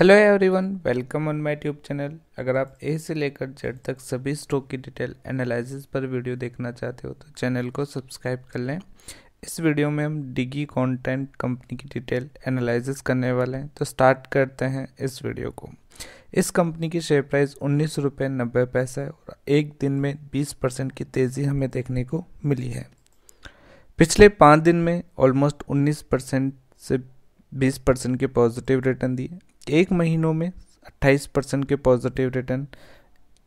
hello everyone welcome on my tube channel अगर आप ए से लेकर जेड तक सभी स्टॉक की डिटेल एनालिसिस पर वीडियो देखना चाहते हो तो चैनल को सब्सक्राइब कर लें इस वीडियो में हम डिगी कंटेंट कंपनी की डिटेल एनालिसिस करने वाले हैं तो स्टार्ट करते हैं इस वीडियो को इस कंपनी की शेयर प्राइस उन्नीस रुपये नब्बे पैसा है और एक दिन में बीस परसेंट की तेज़ी हमें देखने को मिली है पिछले पाँच दिन में ऑलमोस्ट उन्नीस परसेंट से बीस परसेंट के पॉजिटिव रिटर्न दिए एक महीनों में अट्ठाईस परसेंट के पॉजिटिव रिटर्न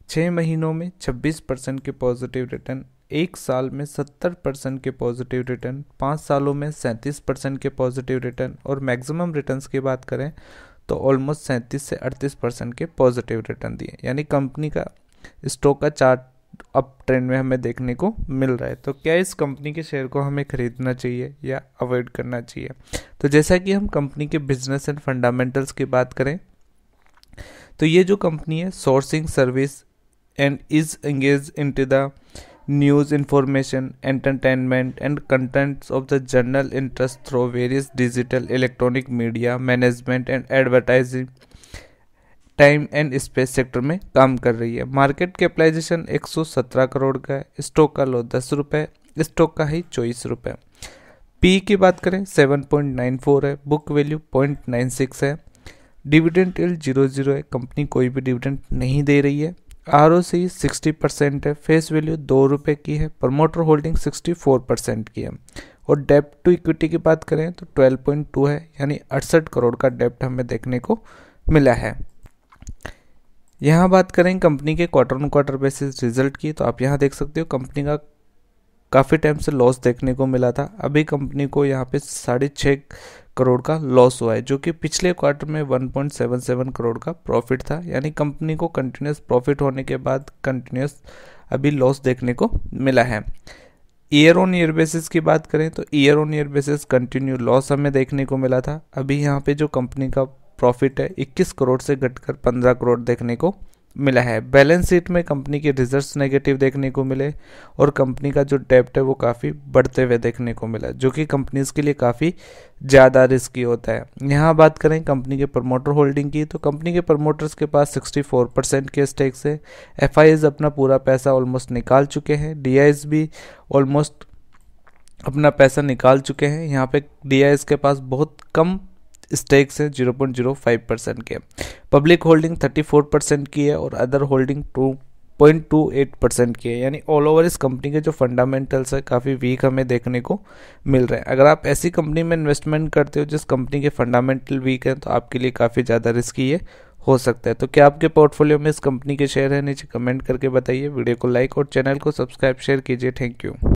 छः महीनों में छब्बीस परसेंट के पॉजिटिव रिटर्न एक साल में सत्तर परसेंट के पॉजिटिव रिटर्न पाँच सालों में सैंतीस परसेंट के पॉजिटिव रिटर्न और मैक्सिमम रिटर्न्स की बात करें तो ऑलमोस्ट सैंतीस से अड़तीस परसेंट के पॉजिटिव रिटर्न दिए यानी कंपनी का स्टॉक का चार्ट अप ट्रेंड में हमें देखने को मिल रहा है तो क्या इस कंपनी के शेयर को हमें खरीदना चाहिए या अवॉइड करना चाहिए तो जैसा कि हम कंपनी के बिजनेस एंड फंडामेंटल्स की बात करें तो ये जो कंपनी है sourcing service and is engage in to the news information entertainment and contents of the general interest through various digital electronic media management and advertising time and space sector में काम कर रही है मार्केट कैपिटलाइजेशन 117 करोड़ का है stock का लो दस रुपये स्टॉक का ही चौबीस रुपये पी e की बात करें 7.94 है बुक वैल्यू 0.96 है डिविडेंड इल जीरो जीरो है कंपनी कोई भी डिविडेंड नहीं दे रही है R O C sixty percent है फेस वैल्यू दो रुपये की है promoter holding sixty four percent की है और डेप्ट टू इक्विटी की बात करें तो ट्वेल्व पॉइंट टू है यानी अड़सठ करोड़ का डेप्ट हमें देखने को मिला है यहाँ बात करें कंपनी के quarter on quarter basis result की तो आप यहाँ देख सकते हो कंपनी का काफ़ी टाइम से लॉस देखने को मिला था अभी कंपनी को यहाँ पे साढ़े छः करोड़ का लॉस हुआ है जो कि पिछले क्वार्टर में 1.77 करोड़ का प्रॉफिट था यानी कंपनी को कंटिन्यूस प्रॉफिट होने के बाद कंटिन्यूस अभी लॉस देखने को मिला है ईयर ऑन ईयर बेसिस की बात करें तो year on year basis continue loss हमें देखने को मिला था अभी यहाँ पे जो कंपनी का प्रॉफिट है इक्कीस करोड़ से घटकर पंद्रह करोड़ देखने को मिला है बैलेंस शीट में कंपनी के रिजल्ट्स नेगेटिव देखने को मिले और कंपनी का जो डेप्ट है वो काफ़ी बढ़ते हुए देखने को मिला जो कि कंपनीज के लिए काफ़ी ज़्यादा रिस्की होता है यहाँ बात करें कंपनी के प्रमोटर होल्डिंग की तो कंपनी के प्रमोटर्स के पास 64 परसेंट के स्टेक्स है एफ अपना पूरा पैसा ऑलमोस्ट निकाल चुके हैं डी भी ऑलमोस्ट अपना पैसा निकाल चुके हैं यहाँ पे डी के पास बहुत कम स्टेक्स हैं फाइव परसेंट के public holding thirty four percent की है और other holding two point two eight percent की है यानी ऑल ओवर इस कंपनी के जो फंडामेंटल्स है काफ़ी वीक हमें देखने को मिल रहे हैं अगर आप ऐसी कंपनी में इन्वेस्टमेंट करते हो जिस कंपनी के फंडामेंटल वीक हैं तो आपके लिए काफ़ी ज़्यादा रिस्की है हो सकता है तो क्या आपके पोर्टफोलियो में इस कंपनी के शेयर हैं नीचे कमेंट करके बताइए वीडियो को लाइक और चैनल को सब्सक्राइब शेयर कीजिए थैंक यू